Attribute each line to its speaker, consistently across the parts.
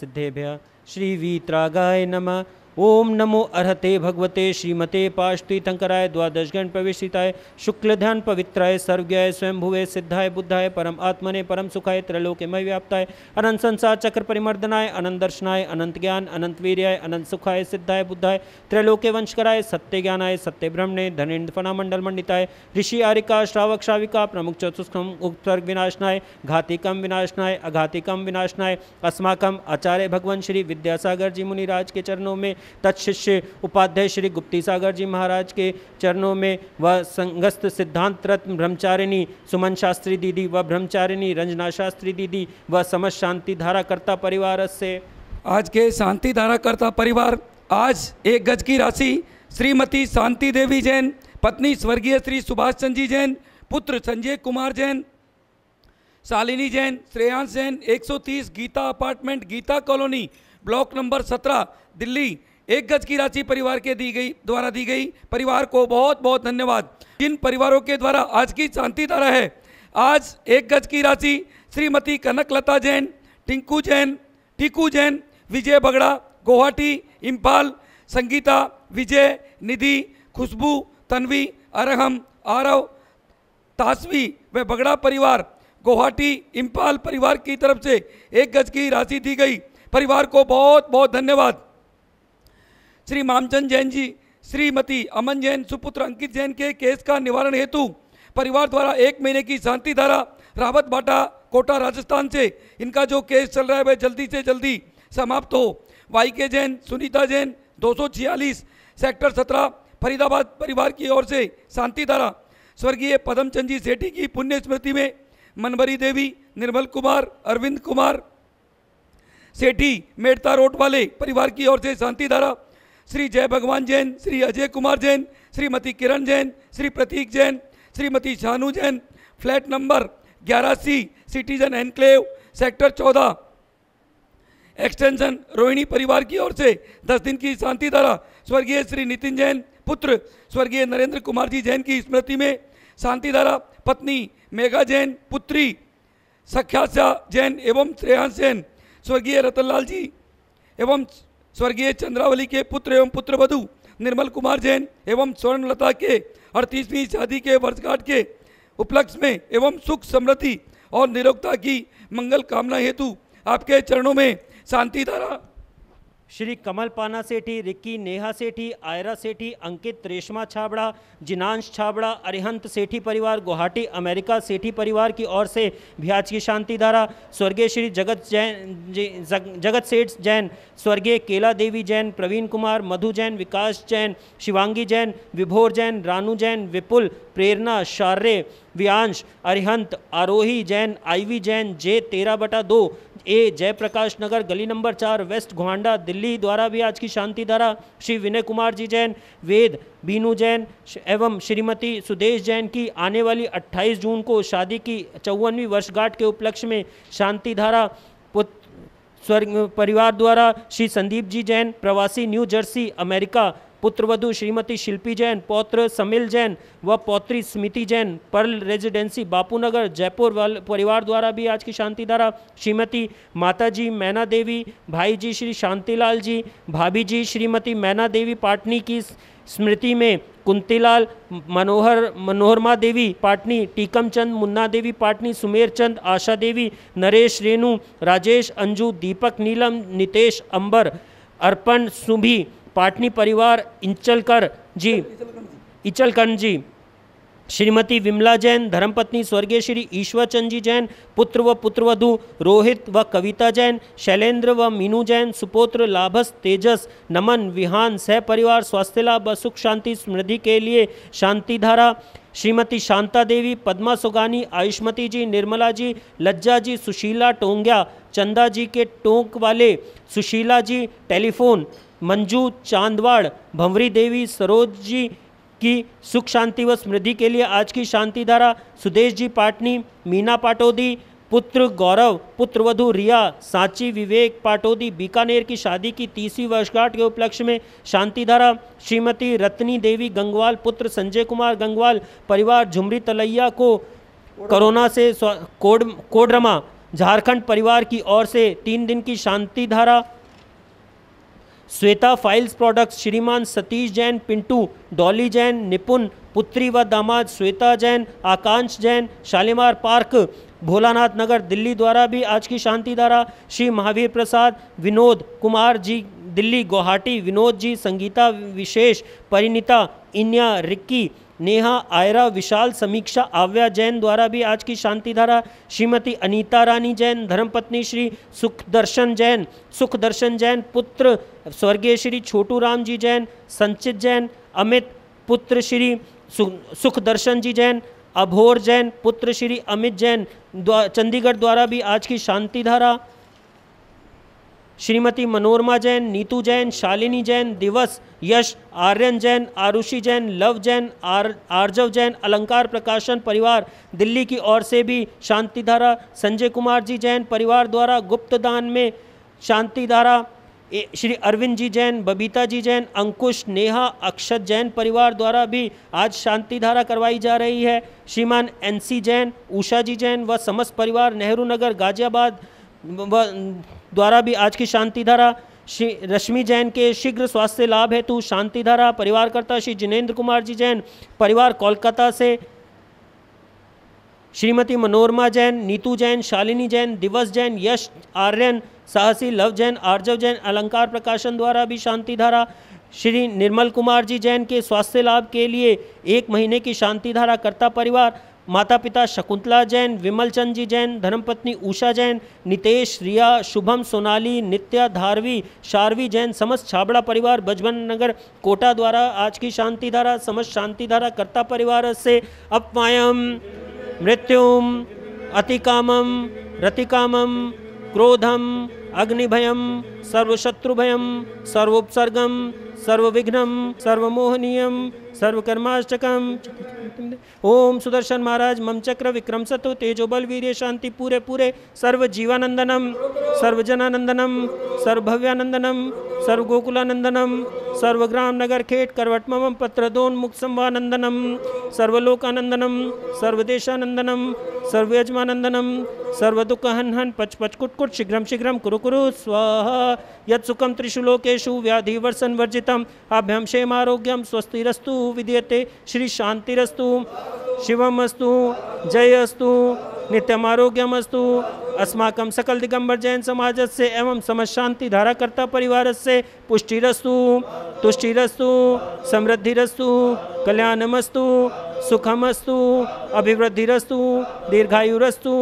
Speaker 1: सिद्धेभ्य श्रीवीत्रागाय नमः ओम नमो अर्हते भगवते श्रीमते पाश्तीतंकराय द्वादश गण प्रवेशिताय शुक्लध्यान पवित्राय सर्वज्ञाय स्वयंभुवे सिद्धाय बुद्धाय परम आत्मने परम सुखाय त्रैलोक्यमय व्याप्ताय अनंत संसार चक्र परिमर्दनाय अनंत दर्शनाय अनंत ज्ञान अनंत वीर्याय अनंत सुखाय सिद्धाय बुद्धाय त्रैलोक्य वंशकराय सत्य ज्ञानाय सत्य ब्रह्मणे धनेन्द्र फना मंडल मंडिताय ऋषि आरिका श्रावक श्राविका प्रमुख चतुष्कम उत्सर्ग विनाशनाय घातिकम विनाशनाय अघातिकम विनाशनाय अस्माकम आचार्य भगवान श्री विद्यासागर जी मुनिराज के चरणों में तत्शिष्य उपाध्याय श्री गुप्ती सागर जी महाराज के चरणों में व संगस्त सिद्धांत रत्न ब्रह्मचारिणी सुमन शास्त्री दीदी व ब्रह्मचारिणी रंजना शास्त्री दीदी व समझ शांति धाराकर्ता परिवार से
Speaker 2: आज के शांति धाराकर्ता परिवार आज एक गज की राशि श्रीमती शांति देवी जैन पत्नी स्वर्गीय श्री सुभाष चंद जी जैन पुत्र Sanjay Kumar Jain Shalini Jain Shreyansh Jain 130 Geeta apartment Geeta colony block number 17 Delhi एक गज की राशि परिवार के दी गई द्वारा दी गई परिवार को बहुत बहुत धन्यवाद जिन परिवारों के द्वारा आज की शांति धारा है आज एक गज की राशि श्रीमती कनकलता जैन टिंकू जैन टीकू जैन विजय बगड़ा गुवाहाटी इम्फाल संगीता विजय निधि खुशबू तन्वी अरहम आरव तासवी व बगड़ा परिवार गुवाहाटी इम्फाल परिवार की तरफ से एक गज की राशि दी गई परिवार को बहुत बहुत धन्यवाद श्री मामचंद जैन जी श्रीमती अमन जैन सुपुत्र अंकित जैन के केस का निवारण हेतु परिवार द्वारा एक महीने की शांति धारा रावत बाटा कोटा राजस्थान से इनका जो केस चल रहा है वह जल्दी से जल्दी समाप्त हो वाई के जैन सुनीता जैन दो सेक्टर सत्रह फरीदाबाद परिवार की ओर से शांति धारा स्वर्गीय पदमचंद जी सेठी की पुण्य स्मृति में मनबरी देवी निर्मल कुमार अरविंद कुमार सेठी मेड़ता रोड वाले परिवार की ओर से शांति धारा श्री जय भगवान जैन श्री अजय कुमार जैन श्रीमती किरण जैन श्री प्रतीक जैन श्रीमती शानू जैन फ्लैट नंबर ग्यारह सी सिटीजन एनक्लेव सेक्टर चौदह एक्सटेंशन रोहिणी परिवार की ओर से दस दिन की शांति धारा स्वर्गीय श्री नितिन जैन पुत्र स्वर्गीय नरेंद्र कुमार जी जैन की स्मृति में शांति धारा पत्नी मेघा जैन पुत्री सख्याशा जैन एवं श्रेयांश जैन स्वर्गीय रतनलाल जी एवं स्वर्गीय चंद्रावली के पुत्र एवं पुत्र वधु निर्मल कुमार जैन एवं स्वर्णलता के अड़तीसवीं शादी के वर्षगांठ के उपलक्ष्य में एवं सुख समृद्धि और निरोगता की मंगल कामना हेतु आपके चरणों में शांति धारा
Speaker 1: श्री कमल पाना सेठी रिक्की नेहा सेठी आयरा सेठी अंकित रेशमा छाबड़ा जिनांश छाबड़ा अरिहंत सेठी परिवार गुवाहाटी अमेरिका सेठी परिवार की ओर से भ्याज की शांति धारा स्वर्गीय श्री जगत जैन जगत सेठ जैन स्वर्गीय केला देवी जैन प्रवीण कुमार मधु जैन विकास जैन शिवांगी जैन विभोर जैन रानू जैन विपुल प्रेरणा शार्य व्यांश अरिहंत आरोही जैन आईवी जैन जे तेरह बटा दो ए जयप्रकाश नगर गली नंबर चार वेस्ट घोहांडा दिल्ली द्वारा भी आज की शांति धारा श्री विनय कुमार जी जैन वेद बीनू जैन एवं श्रीमती सुदेश जैन की आने वाली 28 जून को शादी की चौवनवीं वर्षगांठ के उपलक्ष्य में शांति धारा स्वर्ग परिवार द्वारा श्री संदीप जी जैन प्रवासी न्यू जर्सी अमेरिका पुत्रवधु श्रीमती शिल्पी जैन पौत्र समिल जैन व पौत्री स्मृति जैन पर्ल रेजिडेंसी बापूनगर जयपुर परिवार द्वारा भी आज की शांति धारा श्रीमती माता जी मैना देवी भाई जी श्री शांतिलाल जी भाभी जी श्रीमती मैना देवी पाटनी की स्मृति में कुंतीलाल मनोहर मनोहरमा देवी पाटनी टीकम चंद मुन्ना देवी पाटनी सुमेर चंद आशा देवी नरेश रेणु राजेश अंजू दीपक नीलम नितेश अंबर अर्पण सुभी पाटनी परिवार इंचलकर जी इचलकंड जी श्रीमती विमला जैन धर्मपत्नी स्वर्गीय श्री ईश्वरचंद जी जैन पुत्र व पुत्रवधु रोहित व कविता जैन शैलेंद्र व मीनू जैन सुपोत्र लाभस तेजस नमन विहान सहपरिवार स्वास्थ्य लाभ व सुख शांति समृद्धि के लिए शांति धारा श्रीमती शांता देवी पद्मा सुगानी आयुष्मती जी निर्मला जी लज्जा जी सुशीला टोंग्या चंदा जी के टोंक वाले सुशीला जी टेलीफोन मंजू चांदवाड़ भंवरी देवी सरोज जी की सुख शांति व समृद्धि के लिए आज की शांति धारा सुदेश जी पाटनी मीना पाटोदी पुत्र गौरव पुत्रवधु रिया सांची विवेक पाटोदी बीकानेर की शादी की तीसरी वर्षगांठ के उपलक्ष्य में शांतिधारा श्रीमती रत्नी देवी गंगवाल पुत्र संजय कुमार गंगवाल परिवार झुमरी तलैया को कोरोना से कोड कोडरमा झारखंड परिवार की ओर से तीन दिन की शांति धारा श्वेता फाइल्स प्रोडक्ट्स श्रीमान सतीश जैन पिंटू डॉली जैन निपुण पुत्री व दामाद श्वेता जैन आकांक्ष जैन शालीमार पार्क भोलानाथ नगर दिल्ली द्वारा भी आज की शांति धारा श्री महावीर प्रसाद विनोद कुमार जी दिल्ली गुवाहाटी विनोद जी संगीता विशेष परिणीता इन्या रिक्की नेहा आयरा विशाल समीक्षा आव्या जैन द्वारा भी आज की शांति धारा श्रीमती अनीता रानी जैन धर्मपत्नी श्री सुखदर्शन जैन सुखदर्शन जैन पुत्र स्वर्गीय श्री छोटू राम जी जैन संचित जैन अमित पुत्र श्री सुखदर्शन जी जैन अभोर जैन पुत्र श्री अमित जैन चंडीगढ़ द्वारा भी आज की शांति धारा श्रीमती मनोरमा जैन नीतू जैन शालिनी जैन दिवस यश आर्यन जैन आरुषि जैन लव जैन आर आर्जव जैन अलंकार प्रकाशन परिवार दिल्ली की ओर से भी शांतिधारा संजय कुमार जी जैन परिवार द्वारा गुप्तदान में शांतिधारा श्री अरविंद जी जैन बबीता जी जैन अंकुश नेहा अक्षत जैन परिवार द्वारा भी आज शांति धारा करवाई जा रही है श्रीमान एनसी जैन उषा जी जैन व समस्त परिवार नेहरू नगर गाजियाबाद द्वारा भी आज की शांति धारा श्री रश्मि जैन के शीघ्र स्वास्थ्य लाभ हेतु शांति धारा परिवारकर्ता श्री जिनेन्द्र कुमार जी जैन परिवार कोलकाता से श्रीमती मनोरमा जैन नीतू जैन शालिनी जैन दिवस जैन यश आर्यन साहसी लव जैन आर्जव जैन अलंकार प्रकाशन द्वारा भी शांति धारा श्री निर्मल कुमार जी जैन के स्वास्थ्य लाभ के लिए एक महीने की शांति धारा कर्ता परिवार माता पिता शकुंतला जैन विमल चंद जी जैन धर्मपत्नी उषा जैन नितेश रिया शुभम सोनाली नित्या धारवी शारवी जैन समस्त छाबड़ा परिवार बजबन नगर कोटा द्वारा आज की शांति धारा समस्त शांति धारा कर्ता परिवार से अपमायम मृत्युम अतिकामम रतिकामम क्रोधम अग्निभयम सर्वशत्रुभयम सर्वोपसर्गम सर्वविघ्नं सर्वोहनीय सर्वकर्माष्टकम ओम सुदर्शन महाराज मम चक्र विक्रम सतो तेजो बल वीर शांति पूरे पूरे सर्व जीवानंदनम सर्वजनानंदनम सर्वभव्यानंदनम सर्वगोकुलानंदनम सर्वग्राम नगर खेट करवट मम पत्र दोन्मुख संवानंदनम सर्वलोकानंदनम सर्वदेशानंदनम सर्वयजमानंदनम सर्वदुख हन पच पच कुट कुट शीघ्र शीघ्रम कुरु कुरु स्वाहा त्रिषु लोकेशु व्याधि वर्षन वर्जित अभ्यम क्षेम आरोग्यम स्वस्तिरस्तु विधीये श्री शांतिरस्तु शिवमस्तु जयस्तु नित्यम आरोग्यमस्तु अस्माक जैन समाज से एवं परिवार से पुष्टिस्तु तुष्टिस्तु समृद्धिस्तु कल्याणमस्तु सुखमस्तु अभिवृद्धिस्तु दीर्घायुरस्तु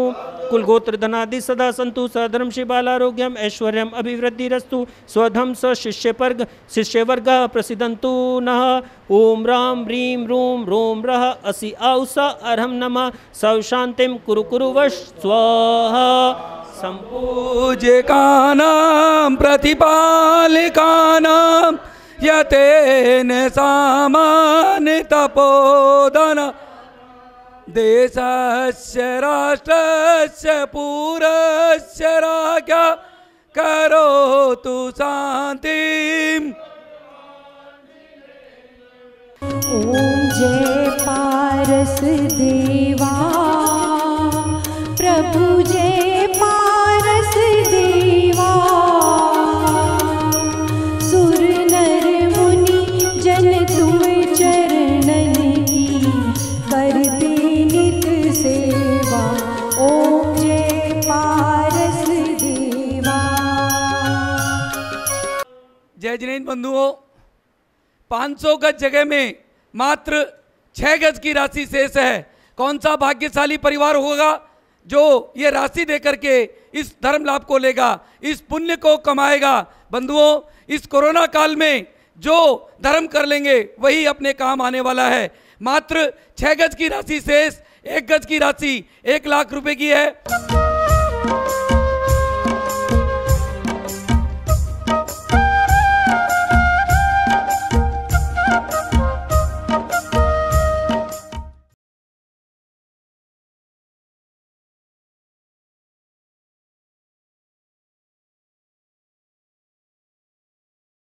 Speaker 1: धनादि सदा संतु सधर्म शिवालारोग्यम ऐश्वर्य अभिवृद्धिस्तु स्वधम स शिष्य पर्ग शिष्यवर्ग प्रसिदंतु न ओम राम रीम रूम रोम रह असी आउसा अरहम अर्हम नमः सौ शांतिम कुरु कुरु वश
Speaker 2: स्वाहा सम्पूज्यकानां प्रतिपालिकानां यतेन सामान सामानतपोदन देशस्य राष्ट्रस्य पूरस्य राज्ञा करोतु शांति ॐ जय पारस देव जय जिनेन्द्र बंधुओं 500 गज जगह में मात्र छः गज की राशि शेष है कौन सा भाग्यशाली परिवार होगा जो ये राशि दे करके इस धर्म लाभ को लेगा इस पुण्य को कमाएगा बंधुओं इस कोरोना काल में जो धर्म कर लेंगे वही अपने काम आने वाला है मात्र छः गज की राशि शेष एक गज की राशि एक लाख रुपए की है